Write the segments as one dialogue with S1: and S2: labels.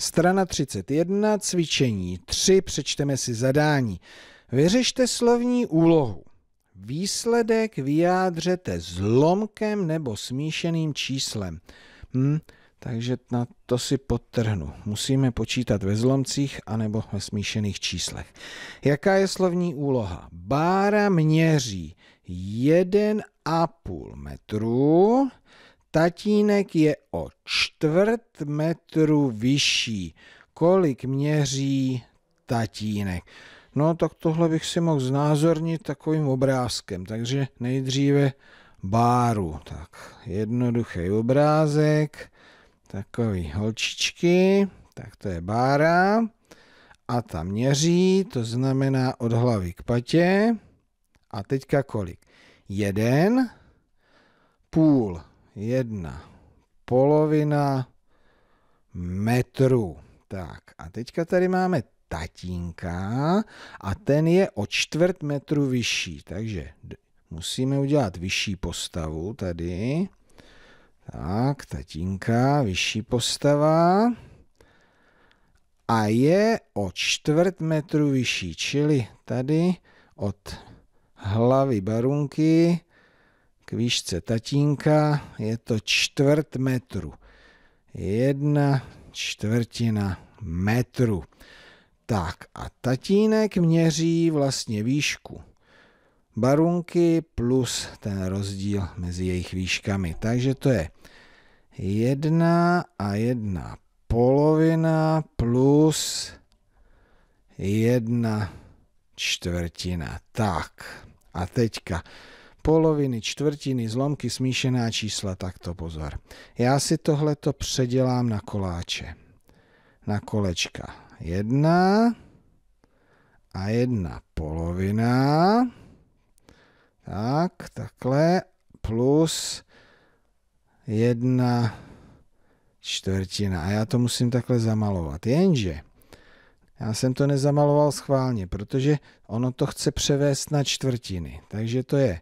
S1: Strana 31, cvičení 3, přečteme si zadání. Vyřešte slovní úlohu. Výsledek vyjádřete zlomkem nebo smíšeným číslem. Hm, takže na to si potrhnu. Musíme počítat ve zlomcích anebo ve smíšených číslech. Jaká je slovní úloha? Bára měří 1,5 metru Tatínek je o čtvrt metru vyšší. Kolik měří tatínek? No tak tohle bych si mohl znázornit takovým obrázkem. Takže nejdříve báru. Tak jednoduchý obrázek, takový holčičky, tak to je bára a ta měří, to znamená od hlavy k patě. A teďka kolik? Jeden, půl jedna polovina metru. Tak a teďka tady máme tatínka a ten je o čtvrt metru vyšší, takže musíme udělat vyšší postavu tady. Tak, tatínka, vyšší postava. A je o čtvrt metru vyšší, čili tady od hlavy barunky k výšce tatínka je to čtvrt metru. Jedna čtvrtina metru. Tak a tatínek měří vlastně výšku barunky plus ten rozdíl mezi jejich výškami. Takže to je jedna a jedna polovina plus jedna čtvrtina. Tak a teďka poloviny, čtvrtiny, zlomky, smíšená čísla, tak to pozor. Já si tohleto předělám na koláče. Na kolečka. Jedna a jedna polovina. Tak, takhle. Plus jedna čtvrtina. A já to musím takhle zamalovat. Jenže já jsem to nezamaloval schválně, protože ono to chce převést na čtvrtiny. Takže to je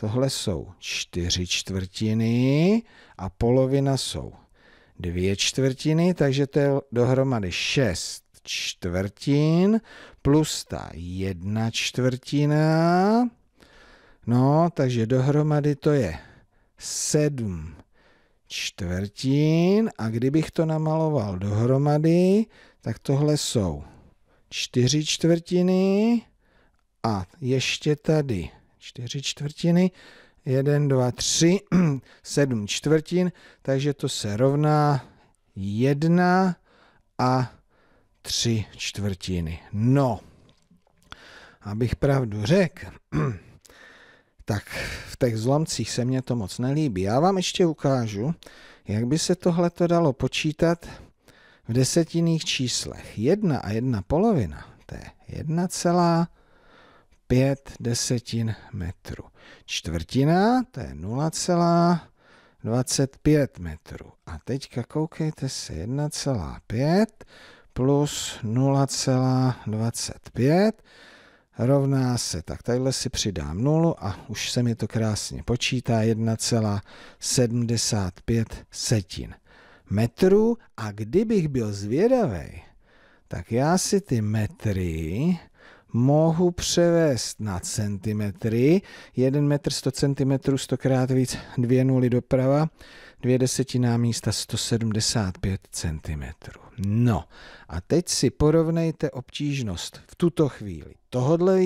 S1: Tohle jsou čtyři čtvrtiny a polovina jsou dvě čtvrtiny, takže to je dohromady šest čtvrtin plus ta jedna čtvrtina. No, takže dohromady to je sedm čtvrtin a kdybych to namaloval dohromady, tak tohle jsou čtyři čtvrtiny a ještě tady čtyři čtvrtiny, 1, 2, 3, 7 čtvrtin, takže to se rovná 1 a 3 čtvrtiny. No, abych pravdu řekl, tak v těch zlomcích se mně to moc nelíbí. Já vám ještě ukážu, jak by se tohle to dalo počítat v desetinných číslech. 1 a 1 polovina, to je 1, 5 desetin metru. Čtvrtina, to je 0,25 metru. A teďka koukejte se, 1,5 plus 0,25 rovná se, tak tadyhle si přidám 0 a už se mi to krásně počítá, 1,75 setin metru. A kdybych byl zvědavý, tak já si ty metry mohu převést na centimetry. 1 metr 100 cm, 100 krát víc, dvě nuly doprava, dvě desetiná místa 175 cm. No a teď si porovnejte obtížnost v tuto chvíli tohodle,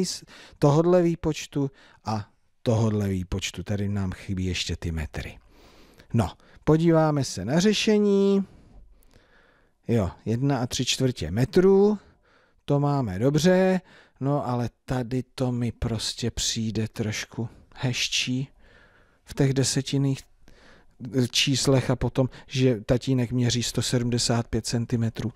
S1: tohodle výpočtu a tohodle výpočtu. Tady nám chybí ještě ty metry. No, podíváme se na řešení. Jo, 1 a 3 čtvrtě metrů, to máme dobře. No ale tady to mi prostě přijde trošku heščí v těch desetinných číslech a potom, že tatínek měří 175 cm.